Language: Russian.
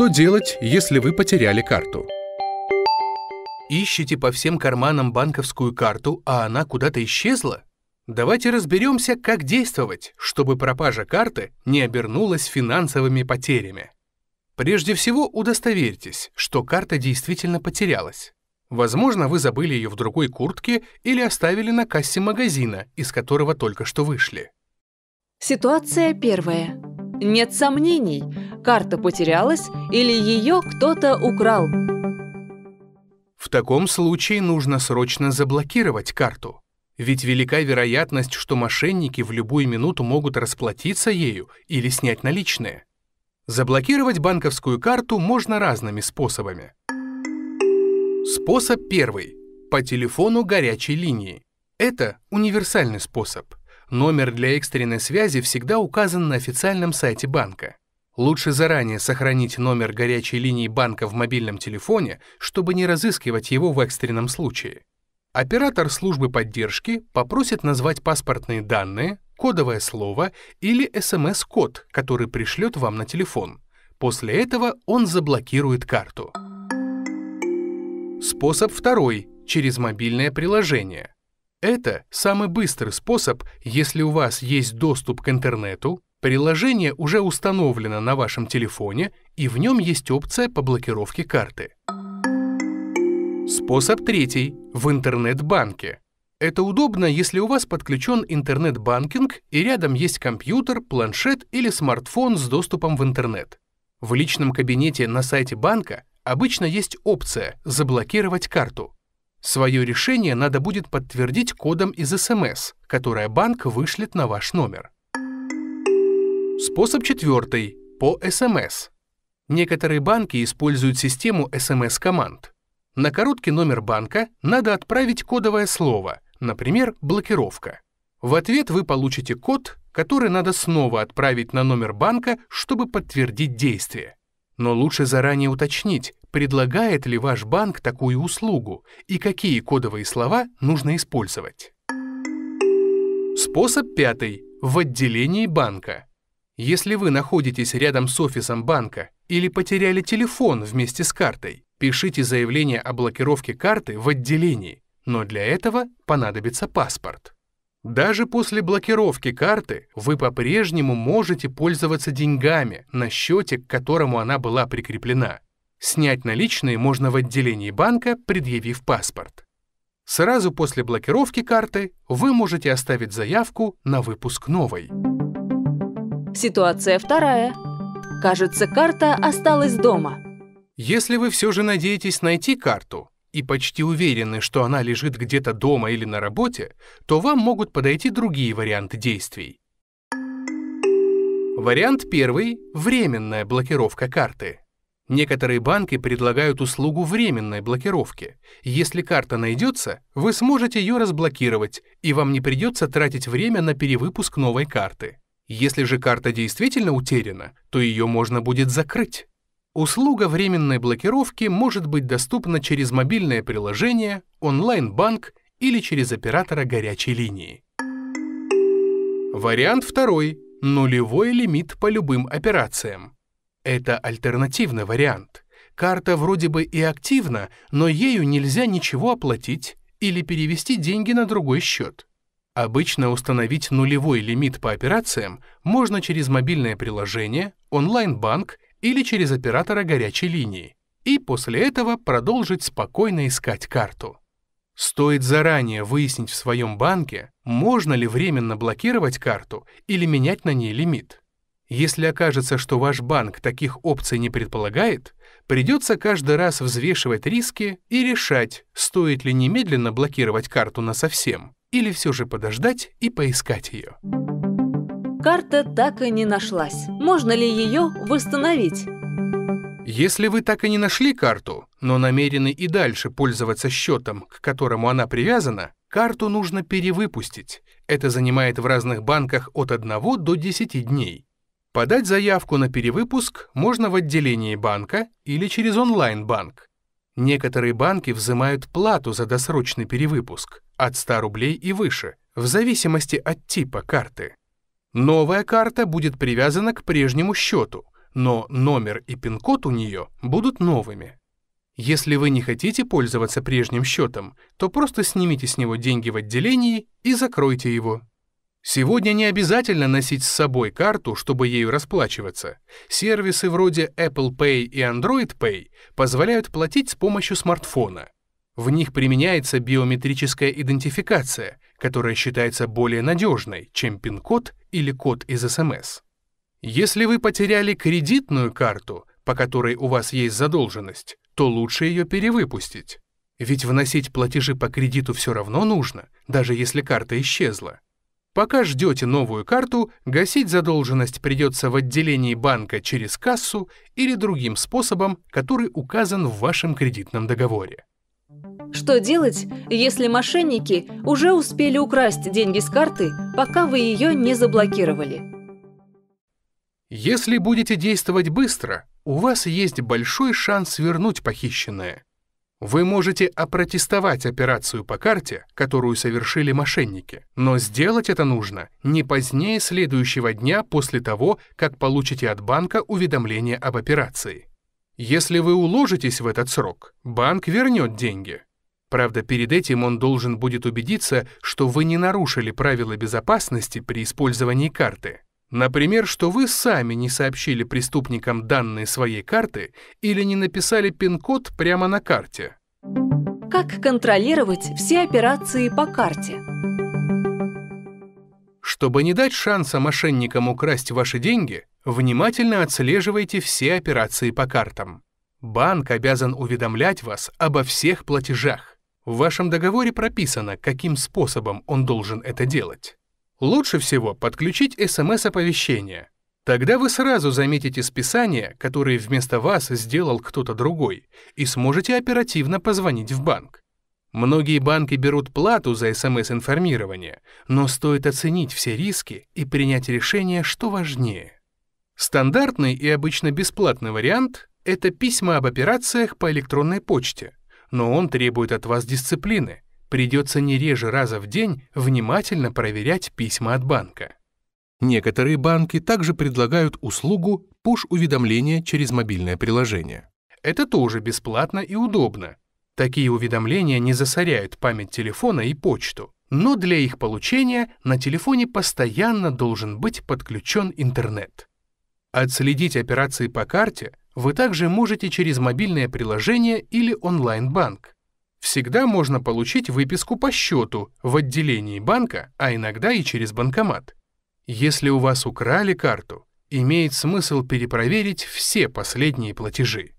Что делать, если вы потеряли карту? Ищете по всем карманам банковскую карту, а она куда-то исчезла? Давайте разберемся, как действовать, чтобы пропажа карты не обернулась финансовыми потерями. Прежде всего удостоверьтесь, что карта действительно потерялась. Возможно, вы забыли ее в другой куртке или оставили на кассе магазина, из которого только что вышли. Ситуация первая. Нет сомнений, карта потерялась или ее кто-то украл. В таком случае нужно срочно заблокировать карту. Ведь велика вероятность, что мошенники в любую минуту могут расплатиться ею или снять наличные. Заблокировать банковскую карту можно разными способами. Способ первый. По телефону горячей линии. Это универсальный способ. Номер для экстренной связи всегда указан на официальном сайте банка. Лучше заранее сохранить номер горячей линии банка в мобильном телефоне, чтобы не разыскивать его в экстренном случае. Оператор службы поддержки попросит назвать паспортные данные, кодовое слово или sms код который пришлет вам на телефон. После этого он заблокирует карту. Способ второй – через мобильное приложение. Это самый быстрый способ, если у вас есть доступ к интернету, приложение уже установлено на вашем телефоне и в нем есть опция по блокировке карты. Способ третий – в интернет-банке. Это удобно, если у вас подключен интернет-банкинг и рядом есть компьютер, планшет или смартфон с доступом в интернет. В личном кабинете на сайте банка обычно есть опция «Заблокировать карту». Свое решение надо будет подтвердить кодом из СМС, эм которое банк вышлет на ваш номер. Способ четвертый – по СМС. Эм Некоторые банки используют систему СМС-команд. Эм на короткий номер банка надо отправить кодовое слово, например, «блокировка». В ответ вы получите код, который надо снова отправить на номер банка, чтобы подтвердить действие. Но лучше заранее уточнить, предлагает ли ваш банк такую услугу и какие кодовые слова нужно использовать. Способ пятый. В отделении банка. Если вы находитесь рядом с офисом банка или потеряли телефон вместе с картой, пишите заявление о блокировке карты в отделении, но для этого понадобится паспорт. Даже после блокировки карты вы по-прежнему можете пользоваться деньгами на счете, к которому она была прикреплена. Снять наличные можно в отделении банка, предъявив паспорт. Сразу после блокировки карты вы можете оставить заявку на выпуск новой. Ситуация вторая. Кажется, карта осталась дома. Если вы все же надеетесь найти карту и почти уверены, что она лежит где-то дома или на работе, то вам могут подойти другие варианты действий. Вариант первый – временная блокировка карты. Некоторые банки предлагают услугу временной блокировки. Если карта найдется, вы сможете ее разблокировать, и вам не придется тратить время на перевыпуск новой карты. Если же карта действительно утеряна, то ее можно будет закрыть. Услуга временной блокировки может быть доступна через мобильное приложение, онлайн-банк или через оператора горячей линии. Вариант второй. Нулевой лимит по любым операциям. Это альтернативный вариант. Карта вроде бы и активна, но ею нельзя ничего оплатить или перевести деньги на другой счет. Обычно установить нулевой лимит по операциям можно через мобильное приложение, онлайн-банк или через оператора горячей линии, и после этого продолжить спокойно искать карту. Стоит заранее выяснить в своем банке, можно ли временно блокировать карту или менять на ней лимит. Если окажется, что ваш банк таких опций не предполагает, придется каждый раз взвешивать риски и решать, стоит ли немедленно блокировать карту на совсем или все же подождать и поискать ее. Карта так и не нашлась. Можно ли ее восстановить? Если вы так и не нашли карту, но намерены и дальше пользоваться счетом, к которому она привязана, карту нужно перевыпустить. Это занимает в разных банках от 1 до 10 дней. Подать заявку на перевыпуск можно в отделении банка или через онлайн-банк. Некоторые банки взимают плату за досрочный перевыпуск от 100 рублей и выше, в зависимости от типа карты. Новая карта будет привязана к прежнему счету, но номер и пин-код у нее будут новыми. Если вы не хотите пользоваться прежним счетом, то просто снимите с него деньги в отделении и закройте его. Сегодня не обязательно носить с собой карту, чтобы ею расплачиваться. Сервисы вроде Apple Pay и Android Pay позволяют платить с помощью смартфона. В них применяется биометрическая идентификация, которая считается более надежной, чем пин-код или код из СМС. Если вы потеряли кредитную карту, по которой у вас есть задолженность, то лучше ее перевыпустить. Ведь вносить платежи по кредиту все равно нужно, даже если карта исчезла. Пока ждете новую карту, гасить задолженность придется в отделении банка через кассу или другим способом, который указан в вашем кредитном договоре. Что делать, если мошенники уже успели украсть деньги с карты, пока вы ее не заблокировали? Если будете действовать быстро, у вас есть большой шанс вернуть похищенное. Вы можете опротестовать операцию по карте, которую совершили мошенники, но сделать это нужно не позднее следующего дня после того, как получите от банка уведомление об операции. Если вы уложитесь в этот срок, банк вернет деньги. Правда, перед этим он должен будет убедиться, что вы не нарушили правила безопасности при использовании карты. Например, что вы сами не сообщили преступникам данные своей карты или не написали пин-код прямо на карте. Как контролировать все операции по карте? Чтобы не дать шанса мошенникам украсть ваши деньги, внимательно отслеживайте все операции по картам. Банк обязан уведомлять вас обо всех платежах. В вашем договоре прописано, каким способом он должен это делать. Лучше всего подключить СМС-оповещение. Тогда вы сразу заметите списание, которое вместо вас сделал кто-то другой, и сможете оперативно позвонить в банк. Многие банки берут плату за СМС-информирование, но стоит оценить все риски и принять решение, что важнее. Стандартный и обычно бесплатный вариант — это письма об операциях по электронной почте, но он требует от вас дисциплины — придется не реже раза в день внимательно проверять письма от банка. Некоторые банки также предлагают услугу push-уведомления через мобильное приложение. Это тоже бесплатно и удобно. Такие уведомления не засоряют память телефона и почту, но для их получения на телефоне постоянно должен быть подключен интернет. Отследить операции по карте вы также можете через мобильное приложение или онлайн-банк всегда можно получить выписку по счету в отделении банка, а иногда и через банкомат. Если у вас украли карту, имеет смысл перепроверить все последние платежи.